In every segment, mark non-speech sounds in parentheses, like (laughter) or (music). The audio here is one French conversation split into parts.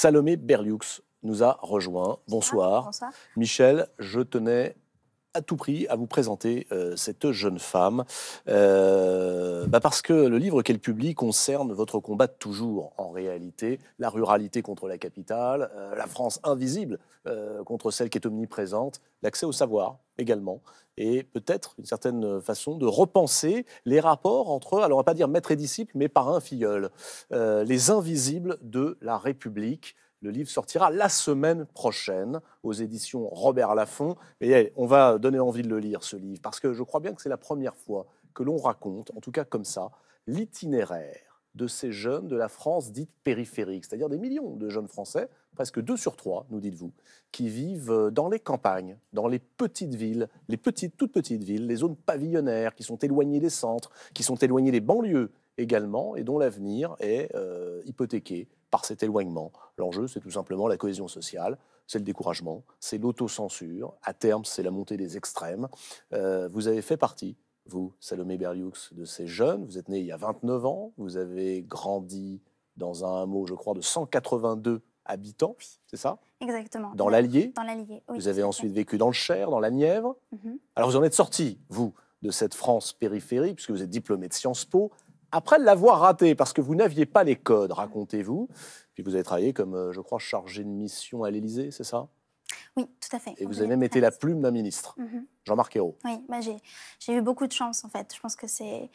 Salomé Berlioux nous a rejoint. Bonsoir. Bonsoir. Michel, je tenais à tout prix à vous présenter euh, cette jeune femme, euh, bah, parce que le livre qu'elle publie concerne votre combat de toujours, en réalité, la ruralité contre la capitale, euh, la France invisible contre celle qui est omniprésente, l'accès au savoir également, et peut-être une certaine façon de repenser les rapports entre, alors on va pas dire maître et disciple, mais un filleul les invisibles de la République. Le livre sortira la semaine prochaine aux éditions Robert Laffont. Et on va donner envie de le lire, ce livre, parce que je crois bien que c'est la première fois que l'on raconte, en tout cas comme ça, l'itinéraire de ces jeunes de la France dite périphérique, c'est-à-dire des millions de jeunes Français, presque deux sur trois, nous dites-vous, qui vivent euh, dans les campagnes, dans les petites villes, les petites, toutes petites villes, les zones pavillonnaires, qui sont éloignées des centres, qui sont éloignées des banlieues également, et dont l'avenir est euh, hypothéqué par cet éloignement. L'enjeu, c'est tout simplement la cohésion sociale, c'est le découragement, c'est l'autocensure, à terme, c'est la montée des extrêmes. Euh, vous avez fait partie, vous, Salomé Berlioux, de ces jeunes, vous êtes né il y a 29 ans, vous avez grandi dans un hameau, je crois, de 182 habitants, c'est ça Exactement. Dans l'Allier Dans l'Allier, oui. Vous avez ensuite vécu dans le Cher, dans la Nièvre. Mhm. Alors vous en êtes sorti, vous, de cette France périphérique, puisque vous êtes diplômé de Sciences Po après l'avoir raté, parce que vous n'aviez pas les codes, racontez-vous. Puis vous avez travaillé comme, euh, je crois, chargé de mission à l'Élysée, c'est ça oui, tout à fait. Et vous avez même été la plume d'un ministre, mhm. Jean-Marc Ayrault. Oui, bah, j'ai eu beaucoup de chance en fait. Je pense que c'est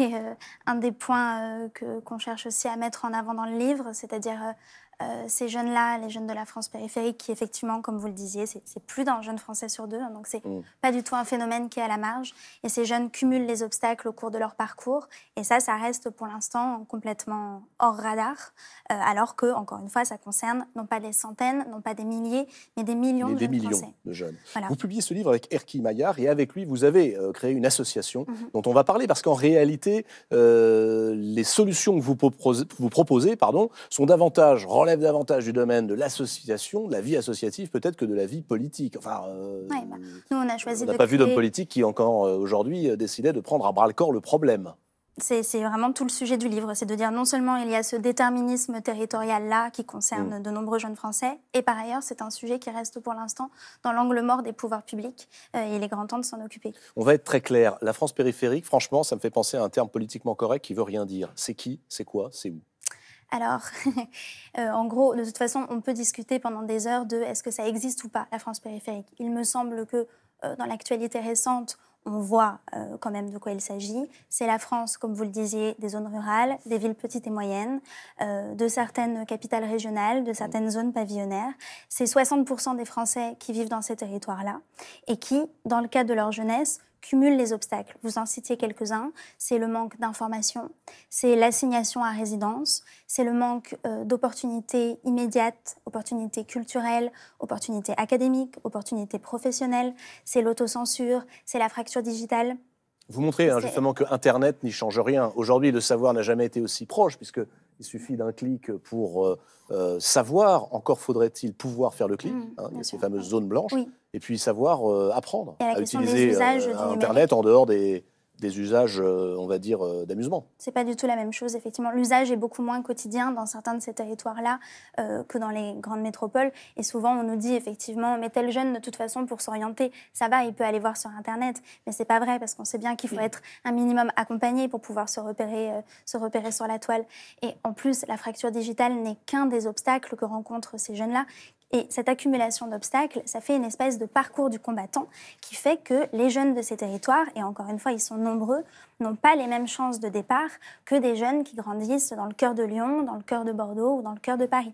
euh, un des points euh, que qu'on cherche aussi à mettre en avant dans le livre, c'est-à-dire euh, ces jeunes-là, les jeunes de la France périphérique, qui effectivement, comme vous le disiez, c'est plus d'un jeune Français sur deux, hein, donc c'est mm. pas du tout un phénomène qui est à la marge. Et ces jeunes cumulent les obstacles au cours de leur parcours, et ça, ça reste pour l'instant complètement hors radar, euh, alors que, encore une fois, ça concerne non pas des centaines, non pas des milliers, mais des millions de des jeunes millions Français. de jeunes. Vous publiez ce livre avec Erki Maillard, et avec lui, vous avez euh, créé une association mm-hmm. dont on va parler, parce qu'en réalité, les solutions que vous proposez, vous proposez pardon, sont davantage davantage du domaine de l'association, de la vie associative, peut-être que de la vie politique. Enfin, euh, bah, on choisi. n'a pas vu d'homme politique qui, encore euh, aujourd'hui, euh, décidait de prendre à bras le corps le problème. C'est vraiment tout le sujet du livre, c'est de dire non seulement il y a ce déterminisme territorial-là qui concerne mm. de nombreux jeunes Français, et par ailleurs c'est un sujet qui reste pour l'instant dans l'angle mort des pouvoirs publics, et il est grand temps de s'en occuper. On va être très clair, la France périphérique, franchement, ça me fait penser à un terme politiquement correct qui veut rien dire. C'est qui, c'est quoi, c'est où alors, (laughs) euh, en gros, de toute façon, on peut discuter pendant des heures de est-ce que ça existe ou pas, la France périphérique. Il me semble que euh, dans l'actualité récente, on voit euh, quand même de quoi il s'agit. C'est la France, comme vous le disiez, des zones rurales, des villes petites et moyennes, de certaines capitales régionales, de certaines zones pavillonnaires. C'est 60% des Français qui vivent dans ces territoires-là et qui, dans le cas de leur jeunesse, cumule les obstacles. Vous en citiez quelques-uns. C'est le manque d'informations, c'est l'assignation à résidence, c'est le manque euh, d'opportunités immédiates, opportunités culturelles, opportunités académiques, opportunités professionnelles, c'est l'autocensure, c'est la fracture digitale. Vous montrez hein, justement que Internet n'y change rien. Aujourd'hui, le savoir n'a jamais été aussi proche, puisque il suffit d'un clic pour euh, euh, savoir. Encore faudrait-il pouvoir faire le clic. Mmh, hein. il y a ces fameuses zones blanches et puis savoir euh, apprendre à utiliser euh, Internet en dehors des, des usages, euh, on va dire, d'amusement. C'est pas du tout la même chose, effectivement. L'usage est beaucoup moins quotidien dans certains de ces territoires-là que dans les grandes métropoles. Et souvent, on nous dit, effectivement, mais tel jeune, de toute façon, pour s'orienter, ça va, il peut aller voir sur Internet. Mais c'est pas vrai, parce qu'on sait bien qu'il faut être un minimum accompagné pour pouvoir se repérer, se repérer sur la toile. Et en plus, la fracture digitale n'est qu'un des obstacles que rencontrent ces jeunes-là, et cette accumulation d'obstacles, ça fait une espèce de parcours du combattant qui fait que les jeunes de ces territoires, et encore une fois ils sont nombreux, n'ont pas les mêmes chances de départ que des jeunes qui grandissent dans le cœur de Lyon, dans le cœur de Bordeaux ou dans le cœur de Paris.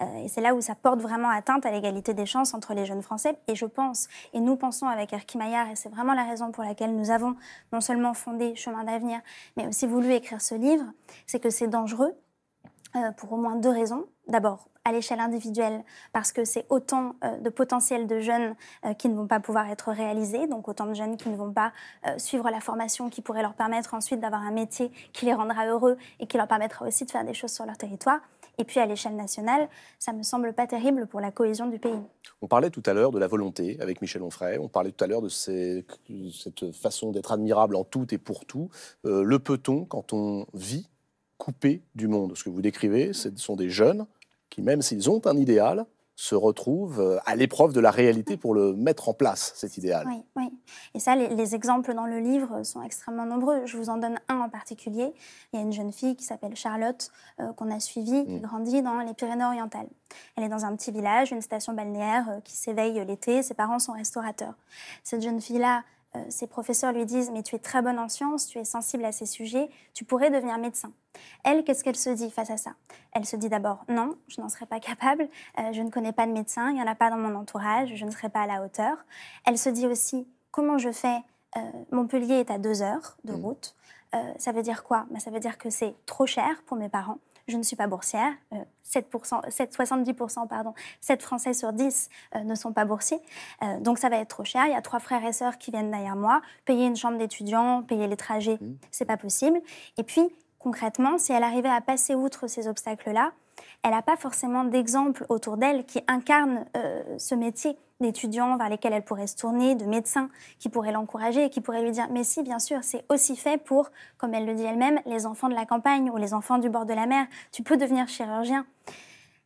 Euh, et c'est là où ça porte vraiment atteinte à l'égalité des chances entre les jeunes Français. Et je pense, et nous pensons avec Erki Maillard, et c'est vraiment la raison pour laquelle nous avons non seulement fondé Chemin d'avenir, mais aussi voulu écrire ce livre, c'est que c'est dangereux euh, pour au moins deux raisons. D'abord, à l'échelle individuelle, parce que c'est autant euh, de potentiels de jeunes euh, qui ne vont pas pouvoir être réalisés, donc autant de jeunes qui ne vont pas suivre la formation qui pourrait leur permettre ensuite d'avoir un métier qui les rendra heureux et qui leur permettra aussi de faire des choses sur leur territoire. Et puis à l'échelle nationale, ça me semble pas terrible pour la cohésion du pays. On parlait tout à l'heure de la volonté avec Michel Onfray, on parlait tout à l'heure de cette façon d'être admirable en tout et pour tout. le peut-on quand on vit coupés du monde. Ce que vous décrivez, ce sont des jeunes qui, même s'ils ont un idéal, se retrouvent euh, à l'épreuve de la réalité pour le mettre en place, cet idéal. Oui, oui. Et ça, les, exemples dans le livre sont extrêmement nombreux. Je vous en donne un en particulier. Il y a une jeune fille qui s'appelle Charlotte, euh, qu'on a suivie, qui mm. grandit dans les Pyrénées-Orientales. Elle est dans un petit village, une station balnéaire, euh, qui s'éveille l'été. Ses parents sont restaurateurs. Cette jeune fille-là ses euh, professeurs lui disent Mais tu es très bonne en sciences, tu es sensible à ces sujets, tu pourrais devenir médecin. Elle, qu'est-ce qu'elle se dit face à ça Elle se dit d'abord Non, je n'en serais pas capable, euh, je ne connais pas de médecin, il n'y en a pas dans mon entourage, je ne serais pas à la hauteur. Elle se dit aussi Comment je fais euh, Montpellier est à deux heures de mmh. route. ça veut dire quoi bah, Ça veut dire que c'est trop cher pour mes parents je ne suis pas boursière. 7%, euh, 70%, pardon, 7 Français sur 10 euh, ne sont pas boursiers. Euh, donc ça va être trop cher. Il y a trois frères et sœurs qui viennent derrière moi. Payer une chambre d'étudiant, payer les trajets, mmh. c'est pas possible. Et puis, concrètement, si elle arrivait à passer outre ces obstacles-là, elle n'a pas forcément d'exemple autour d'elle qui incarne euh, ce métier d'étudiant vers lesquels elle pourrait se tourner, de médecins qui pourraient l'encourager et qui pourraient lui dire Mais si, bien sûr, c'est aussi fait pour, comme elle le dit elle-même, les enfants de la campagne ou les enfants du bord de la mer. Tu peux devenir chirurgien.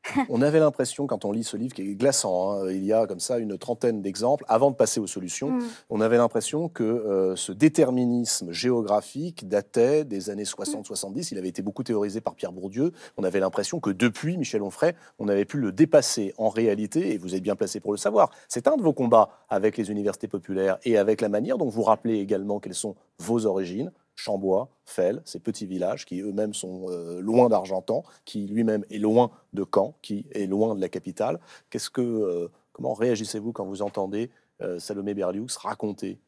(laughs) on avait l'impression, quand on lit ce livre, qui est glaçant, hein, il y a comme ça une trentaine d'exemples, avant de passer aux solutions, mm. on avait l'impression que euh, ce déterminisme géographique datait des années 60-70. Mm. Il avait été beaucoup théorisé par Pierre Bourdieu. On avait l'impression que depuis Michel Onfray, on avait pu le dépasser. En réalité, et vous êtes bien placé pour le savoir, c'est un de vos combats avec les universités populaires et avec la manière dont vous rappelez également quelles sont vos origines, Chambois, Fell, ces petits villages qui eux-mêmes sont euh, loin d'Argentan, qui lui-même est loin de Caen, qui est loin de la capitale. Qu'est-ce que, euh, comment réagissez-vous quand vous entendez euh, Salomé Berlioux raconter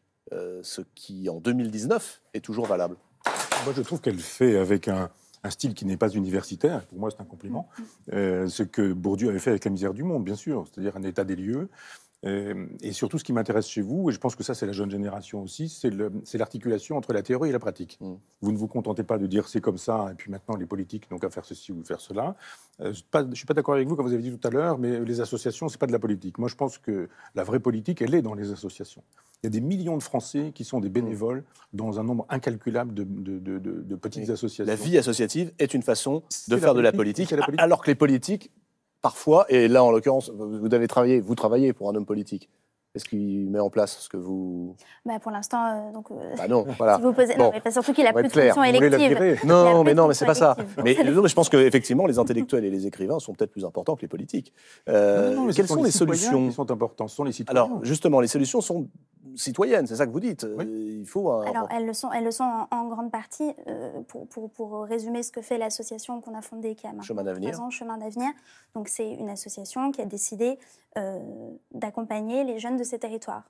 ce qui, en 2019, est toujours valable Moi, je trouve qu'elle fait avec un, style qui n'est pas universitaire, pour moi c'est un compliment, mm. ce que Bourdieu avait fait avec la misère du monde, bien sûr, c'est-à-dire un état des lieux, euh, et surtout, ce qui m'intéresse chez vous, et je pense que ça, c'est la jeune génération aussi, c'est l'articulation entre la théorie et la pratique. Mm. Vous ne vous contentez pas de dire c'est comme ça, et puis maintenant, les politiques n'ont qu'à faire ceci ou faire cela. Euh, je ne suis pas d'accord avec vous, comme vous avez dit tout à l'heure, mais les associations, ce n'est pas de la politique. Moi, je pense que la vraie politique, elle est dans les associations. Il y a des millions de Français qui sont des mm. bénévoles dans un nombre incalculable de, petites associations. La vie associative est une façon de faire de la politique, alors que les politiques parfois, et là en l'occurrence, vous avez travaillé, vous travaillez pour un homme politique. Est-ce qu'il met en place ce que vous bah, Pour l'instant, euh, donc. Euh, bah, non, voilà. mais surtout qu'il a plus de fonction élective. Non, mais non, mais c'est pas ça. (laughs) Mais, je pense qu'effectivement, les intellectuels et les écrivains sont peut-être plus importants que les politiques. Euh, quelles sont les, solutions sont importantes sont les citoyens. Alors, justement, les solutions sont citoyennes, c'est ça que vous dites. Euh, il faut. Alors elles le sont, elles le sont en, grande partie. Euh, pour, résumer ce que fait l'association qu'on a fondée, qui a Chemin d'avenir. Donc c'est une association qui a décidé euh, d'accompagner les jeunes de ces territoires.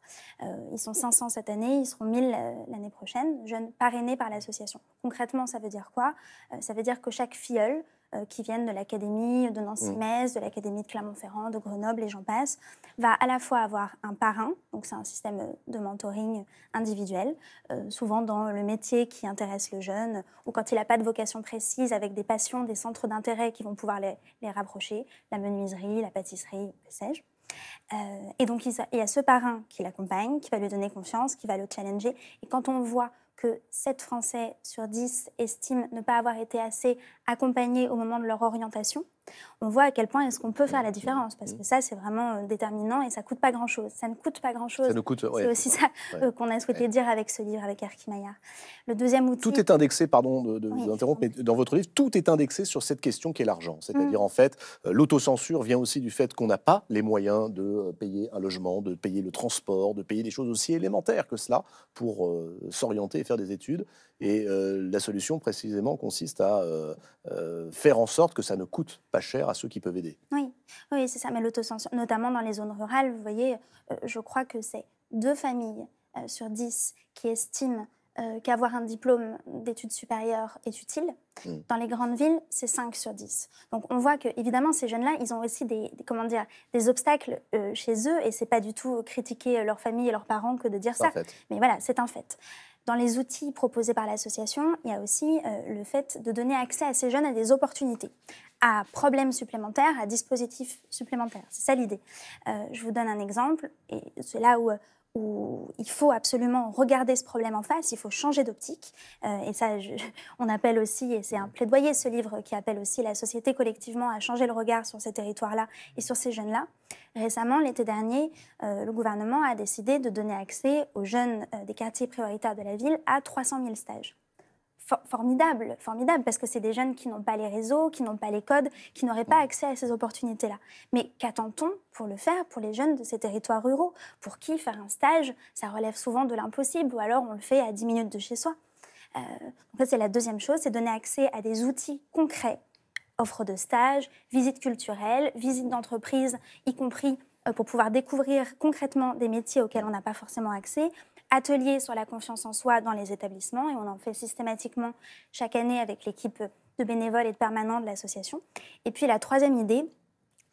ils sont 500 cette année, ils seront 1000 l'année prochaine, jeunes parrainés par l'association. Concrètement, ça veut dire quoi Ça veut dire que chaque filleule euh, qui viennent de l'Académie de Nancy-Metz, mm. de l'Académie de Clermont-Ferrand, de Grenoble et j'en passe, va à la fois avoir un parrain, donc c'est un système euh, de mentoring individuel, euh, souvent dans le métier qui intéresse le jeune, ou quand il n'a pas de vocation précise, avec des passions, des centres d'intérêt qui vont pouvoir les, les, rapprocher, la menuiserie, la pâtisserie, que sais-je. et donc il y a ce parrain qui l'accompagne, qui va lui donner confiance, qui va le challenger. Et quand on voit que 7 Français sur 10 estiment ne pas avoir été assez accompagnés au moment de leur orientation, on voit à quel point est-ce qu'on peut faire la différence. Parce mm. que ça, c'est vraiment euh, déterminant et ça coûte pas grand-chose. Ça ne coûte pas grand-chose. C'est aussi ça euh, qu'on a souhaité dire avec ce livre, avec Erki Maillard. Le deuxième outil... Tout est indexé, pardon de, vous interrompre, mais dans votre livre, tout est indexé sur cette question qui est l'argent. C'est-à-dire, mm. en fait, euh, l'autocensure vient aussi du fait qu'on n'a pas les moyens de payer un logement, de payer le transport, de payer des choses aussi élémentaires que cela pour s'orienter et faire des études. Et la solution, précisément, consiste à... Euh, faire en sorte que ça ne coûte pas cher à ceux qui peuvent aider. Oui, oui c'est ça, mais l'autocensure, notamment dans les zones rurales, vous voyez, euh, je crois que c'est deux familles euh, sur dix qui estiment qu'avoir un diplôme d'études supérieures est utile. Mm. Dans les grandes villes, c'est 5 sur 10. Donc on voit que, évidemment, ces jeunes-là, ils ont aussi des, comment dire, des obstacles chez eux, et c'est pas du tout critiquer leur famille et leurs parents que de dire ça. Mais voilà, c'est un fait. Dans les outils proposés par l'association, il y a aussi euh, le fait de donner accès à ces jeunes à des opportunités, à problèmes supplémentaires, à dispositifs supplémentaires. C'est ça l'idée. Euh, je vous donne un exemple, et c'est là où, euh, où il faut absolument regarder ce problème en face, il faut changer d'optique. Euh, et ça, (laughs) on appelle aussi, et c'est un plaidoyer ce livre qui appelle aussi la société collectivement à changer le regard sur ces territoires-là et sur ces jeunes-là. Récemment, l'été dernier, euh, le gouvernement a décidé de donner accès aux jeunes euh, des quartiers prioritaires de la ville à 300 000 stages formidable, formidable, parce que c'est des jeunes qui n'ont pas les réseaux, qui n'ont pas les codes, qui n'auraient pas accès à ces opportunités-là. Mais qu'attend-on pour le faire pour les jeunes de ces territoires ruraux, pour qui faire un stage, ça relève souvent de l'impossible, ou alors on le fait à 10 minutes de chez soi euh, c'est la deuxième chose, c'est donner accès à des outils concrets, offres de stage, visites culturelles, visites d'entreprise, y compris euh, pour pouvoir découvrir concrètement des métiers auxquels on n'a pas forcément accès, atelier sur la confiance en soi dans les établissements et on en fait systématiquement chaque année avec l'équipe de bénévoles et de permanents de l'association. Et puis la troisième idée,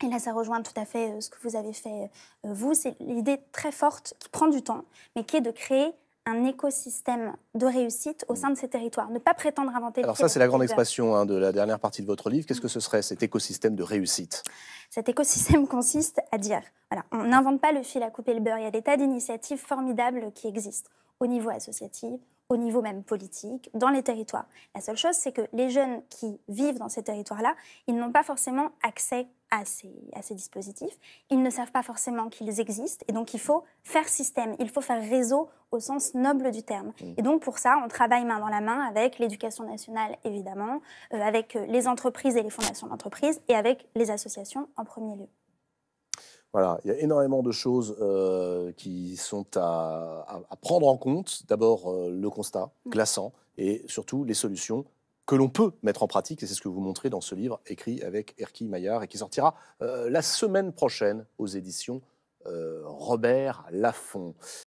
et là, ça rejoint tout à fait euh, ce que vous avez fait, euh, vous. C'est l'idée très forte qui prend du temps, mais qui est de créer un écosystème de réussite au sein de ces territoires. Ne pas prétendre inventer. Alors ça, c'est la grande expression hein, de la dernière partie de votre livre. Qu'est-ce que ce serait cet écosystème de réussite Cet écosystème consiste à dire, voilà, on n'invente pas le fil à couper le beurre. Il y a des tas d'initiatives formidables qui existent au niveau associatif, au niveau même politique, dans les territoires. La seule chose, c'est que les jeunes qui vivent dans ces territoires-là, ils n'ont pas forcément accès à ces, dispositifs. Ils ne savent pas forcément qu'ils existent et donc il faut faire système, il faut faire réseau au sens noble du terme. Mm. Et donc pour ça, on travaille main dans la main avec l'éducation nationale évidemment, euh, avec euh, les entreprises et les fondations d'entreprises et avec les associations en premier lieu. Voilà, il y a énormément de choses euh, qui sont à, prendre en compte. D'abord, le constat mm. glaçant et surtout les solutions que l'on peut mettre en pratique, et c'est ce que vous montrez dans ce livre écrit avec Erki Maillard et qui sortira euh, la semaine prochaine aux éditions euh, Robert Laffont.